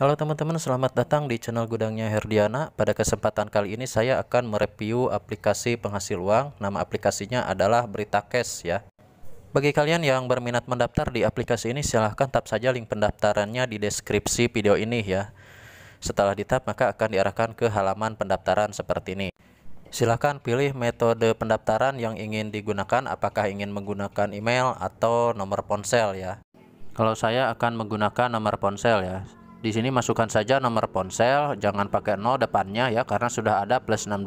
Halo teman-teman, selamat datang di channel Gudangnya Herdiana. Pada kesempatan kali ini saya akan mereview aplikasi penghasil uang. Nama aplikasinya adalah Berita Cash ya. Bagi kalian yang berminat mendaftar di aplikasi ini silahkan tap saja link pendaftarannya di deskripsi video ini ya. Setelah ditap maka akan diarahkan ke halaman pendaftaran seperti ini. Silahkan pilih metode pendaftaran yang ingin digunakan, apakah ingin menggunakan email atau nomor ponsel ya. Kalau saya akan menggunakan nomor ponsel ya di sini masukkan saja nomor ponsel, jangan pakai 0 depannya ya karena sudah ada plus 62.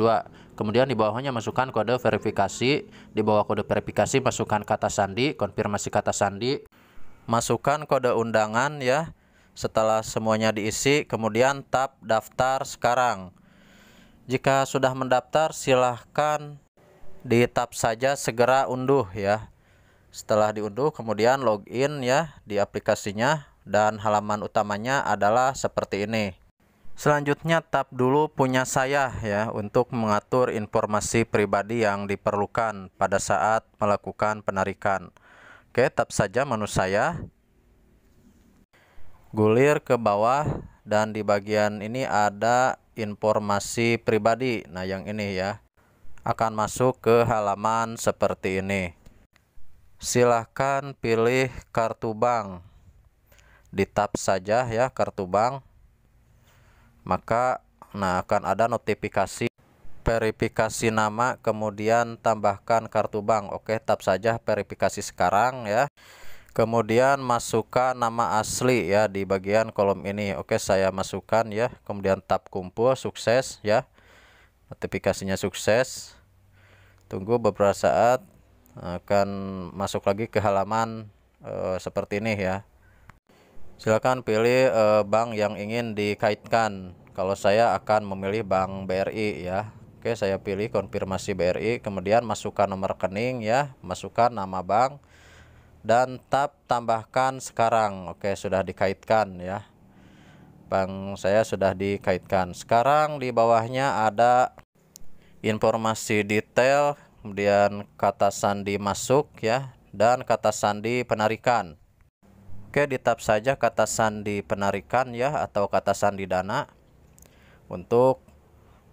Kemudian di bawahnya masukkan kode verifikasi, di bawah kode verifikasi masukkan kata sandi, konfirmasi kata sandi. Masukkan kode undangan ya. Setelah semuanya diisi, kemudian tap daftar sekarang. Jika sudah mendaftar silahkan di tap saja segera unduh ya. Setelah diunduh kemudian login ya di aplikasinya dan halaman utamanya adalah seperti ini. Selanjutnya tab dulu punya saya ya untuk mengatur informasi pribadi yang diperlukan pada saat melakukan penarikan. Oke, tab saja menu saya. Gulir ke bawah dan di bagian ini ada informasi pribadi. Nah, yang ini ya akan masuk ke halaman seperti ini. Silahkan pilih kartu bank di tap saja ya kartu bank maka nah akan ada notifikasi verifikasi nama kemudian tambahkan kartu bank oke tap saja verifikasi sekarang ya kemudian masukkan nama asli ya di bagian kolom ini oke saya masukkan ya kemudian tap kumpul sukses ya notifikasinya sukses tunggu beberapa saat akan masuk lagi ke halaman e, seperti ini ya Silakan pilih uh, bank yang ingin dikaitkan. Kalau saya akan memilih bank BRI ya. Oke, saya pilih konfirmasi BRI, kemudian masukkan nomor rekening ya, masukkan nama bank dan tab tambahkan sekarang. Oke, sudah dikaitkan ya. Bank saya sudah dikaitkan. Sekarang di bawahnya ada informasi detail, kemudian kata sandi masuk ya dan kata sandi penarikan. Oke, di tab saja kata sandi penarikan ya atau kata sandi dana. Untuk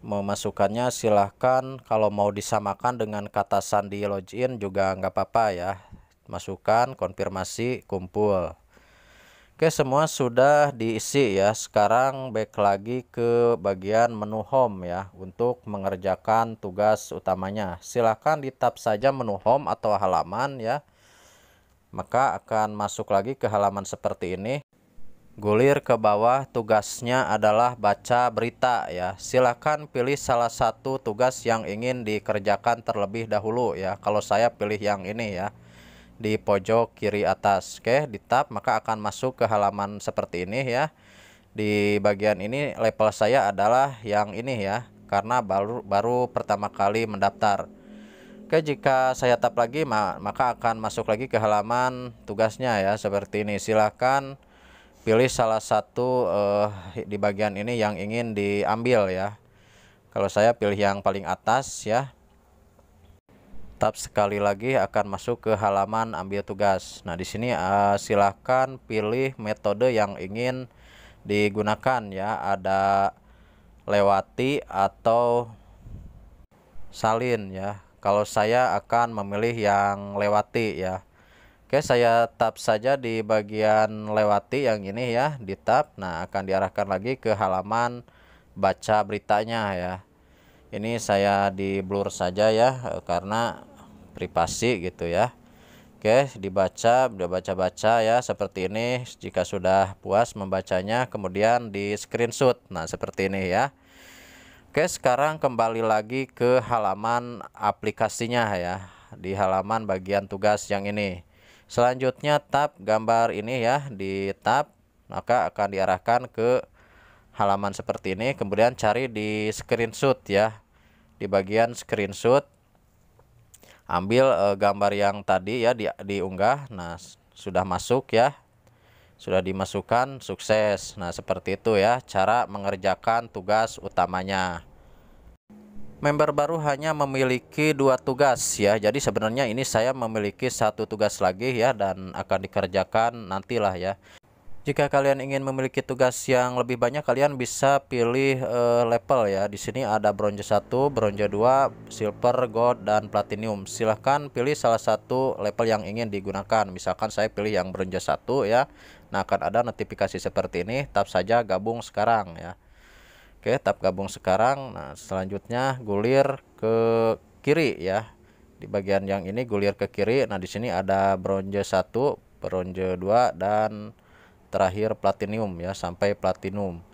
memasukkannya silahkan kalau mau disamakan dengan kata sandi login juga nggak apa-apa ya masukkan konfirmasi kumpul Oke semua sudah diisi ya sekarang back lagi ke bagian menu home ya untuk mengerjakan tugas utamanya silahkan di tab saja menu home atau halaman ya maka akan masuk lagi ke halaman seperti ini. Gulir ke bawah tugasnya adalah baca berita ya. Silakan pilih salah satu tugas yang ingin dikerjakan terlebih dahulu ya. Kalau saya pilih yang ini ya. Di pojok kiri atas. Oke, di tab maka akan masuk ke halaman seperti ini ya. Di bagian ini level saya adalah yang ini ya karena baru baru pertama kali mendaftar. Oke, jika saya tap lagi maka akan masuk lagi ke halaman tugasnya ya seperti ini. Silahkan pilih salah satu uh, di bagian ini yang ingin diambil ya. Kalau saya pilih yang paling atas ya. Tap sekali lagi akan masuk ke halaman ambil tugas. Nah, di sini uh, eh, silahkan pilih metode yang ingin digunakan ya. Ada lewati atau salin ya kalau saya akan memilih yang lewati ya. Oke, saya tap saja di bagian lewati yang ini ya, di tap. Nah, akan diarahkan lagi ke halaman baca beritanya ya. Ini saya di blur saja ya eh, karena privasi gitu ya. Oke, dibaca, udah baca-baca ya seperti ini. Jika sudah puas membacanya, kemudian di screenshot. Nah, seperti ini ya. Oke, sekarang kembali lagi ke halaman aplikasinya ya, di halaman bagian tugas yang ini. Selanjutnya tab gambar ini ya, di tab maka akan diarahkan ke halaman seperti ini, kemudian cari di screenshot ya. Di bagian screenshot ambil e, gambar yang tadi ya di diunggah. Nah, sudah masuk ya sudah dimasukkan sukses. Nah, seperti itu ya cara mengerjakan tugas utamanya. Member baru hanya memiliki dua tugas ya. Jadi sebenarnya ini saya memiliki satu tugas lagi ya dan akan dikerjakan nantilah ya. Jika kalian ingin memiliki tugas yang lebih banyak, kalian bisa pilih uh, level ya. Di sini ada bronze 1, bronze 2, silver, gold, dan platinum. Silahkan pilih salah satu level yang ingin digunakan. Misalkan saya pilih yang bronze 1 ya. Nah, akan ada notifikasi seperti ini. Tap saja gabung sekarang ya. Oke, tap gabung sekarang. Nah, selanjutnya gulir ke kiri ya. Di bagian yang ini gulir ke kiri. Nah, di sini ada bronze 1, bronze 2, dan terakhir platinum ya sampai platinum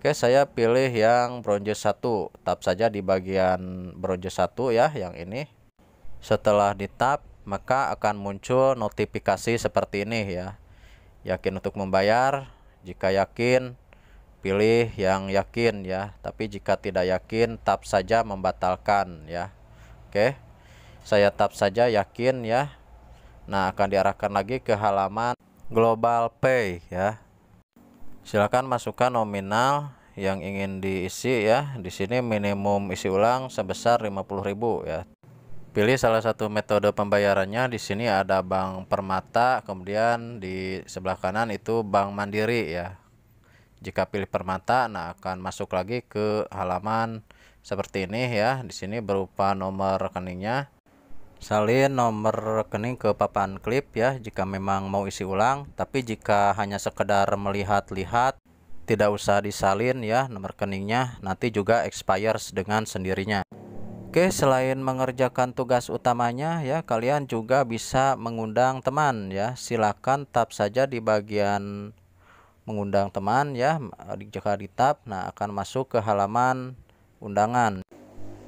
Oke saya pilih yang bronze 1 tap saja di bagian bronze 1 ya yang ini setelah di tap maka akan muncul notifikasi seperti ini ya yakin untuk membayar jika yakin pilih yang yakin ya tapi jika tidak yakin tap saja membatalkan ya Oke saya tap saja yakin ya Nah akan diarahkan lagi ke halaman global pay ya silakan masukkan nominal yang ingin diisi ya di sini minimum isi ulang sebesar 50.000 ya pilih salah satu metode pembayarannya di sini ada Bank Permata kemudian di sebelah kanan itu Bank Mandiri ya jika pilih Permata nah akan masuk lagi ke halaman seperti ini ya di sini berupa nomor rekeningnya salin nomor rekening ke papan klip ya jika memang mau isi ulang tapi jika hanya sekedar melihat-lihat tidak usah disalin ya nomor rekeningnya nanti juga expires dengan sendirinya Oke selain mengerjakan tugas utamanya ya kalian juga bisa mengundang teman ya silahkan tap saja di bagian mengundang teman ya jika di tap nah akan masuk ke halaman undangan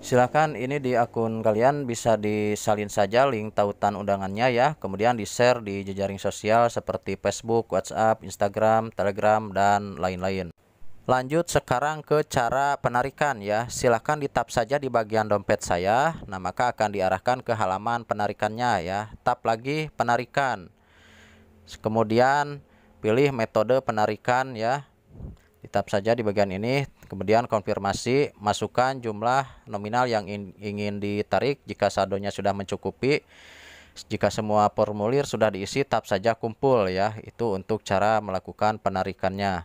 Silahkan ini di akun kalian bisa disalin saja link tautan undangannya ya. Kemudian di-share di jejaring sosial seperti Facebook, WhatsApp, Instagram, Telegram, dan lain-lain. Lanjut sekarang ke cara penarikan ya. Silahkan ditap saja di bagian dompet saya. Nah maka akan diarahkan ke halaman penarikannya ya. Tap lagi penarikan. Kemudian pilih metode penarikan ya. Ditap saja di bagian ini Kemudian konfirmasi masukkan jumlah nominal yang in, ingin ditarik jika saldonya sudah mencukupi. Jika semua formulir sudah diisi, tap saja kumpul ya. Itu untuk cara melakukan penarikannya.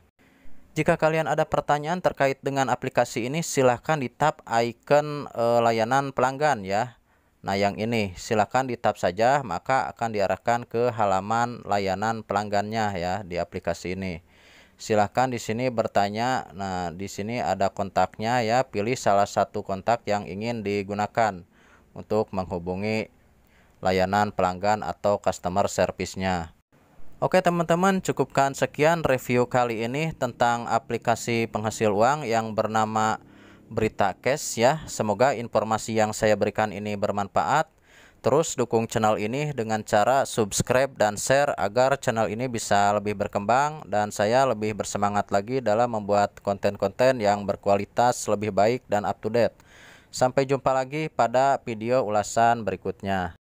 Jika kalian ada pertanyaan terkait dengan aplikasi ini, silahkan di tap icon e, layanan pelanggan ya. Nah yang ini silahkan di tap saja maka akan diarahkan ke halaman layanan pelanggannya ya di aplikasi ini silahkan di sini bertanya nah di sini ada kontaknya ya pilih salah satu kontak yang ingin digunakan untuk menghubungi layanan pelanggan atau customer service-nya Oke teman-teman cukupkan sekian review kali ini tentang aplikasi penghasil uang yang bernama Berita Cash ya. Semoga informasi yang saya berikan ini bermanfaat. Terus dukung channel ini dengan cara subscribe dan share agar channel ini bisa lebih berkembang dan saya lebih bersemangat lagi dalam membuat konten-konten yang berkualitas lebih baik dan up to date. Sampai jumpa lagi pada video ulasan berikutnya.